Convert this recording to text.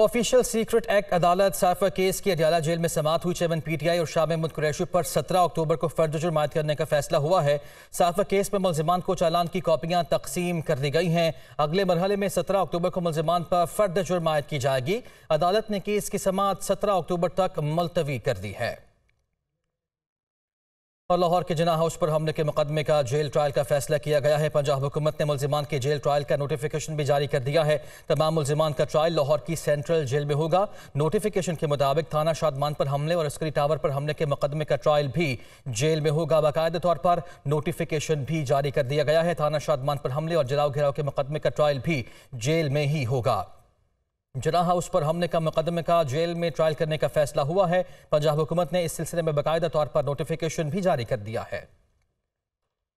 official secret act अदालत cipher case की Adiala jail में समाप्त हुई चेयरमैन पीटीआई और शाह महमूद कुरैशी पर 17 अक्टूबर को फर्ज जुर्मायत करने का फैसला हुआ है साइफा केस में मुलजमान को चालान की कॉपियां तकसीम कर दी गई हैं अगले मरहले में 17 अक्टूबर को मुलजमान पर फर्द जुर्मायत की जाएगी अदालत ने केस की समात सत्रह अक्टूबर तक मुलतवी कर दी है और लाहौर के जना हाउस पर हमले के मुकदमे का जेल ट्रायल का फैसला किया गया है पंजाब हुकूमत ने मुलजमान के जेल ट्रायल का नोटिफिकेशन भी जारी कर दिया है तमाम मुलजमान का ट्रायल लाहौर की सेंट्रल जेल में होगा नोटिफिकेशन के मुताबिक थाना शादमान पर हमले और अस्करी टावर पर हमले के मुकदमे का ट्रायल भी जेल में होगा बाकायदे तौर पर नोटिफिकेशन भी जारी कर दिया गया है थाना शादमान पर हमले और जलाओ घेराव के मुकदमे का ट्रायल भी जेल में ही होगा जना हाउस पर हमले का मुकदमे का जेल में ट्रायल करने का फैसला हुआ है पंजाब हुकूमत ने इस सिलसिले में बाकायदा तौर पर नोटिफिकेशन भी जारी कर दिया है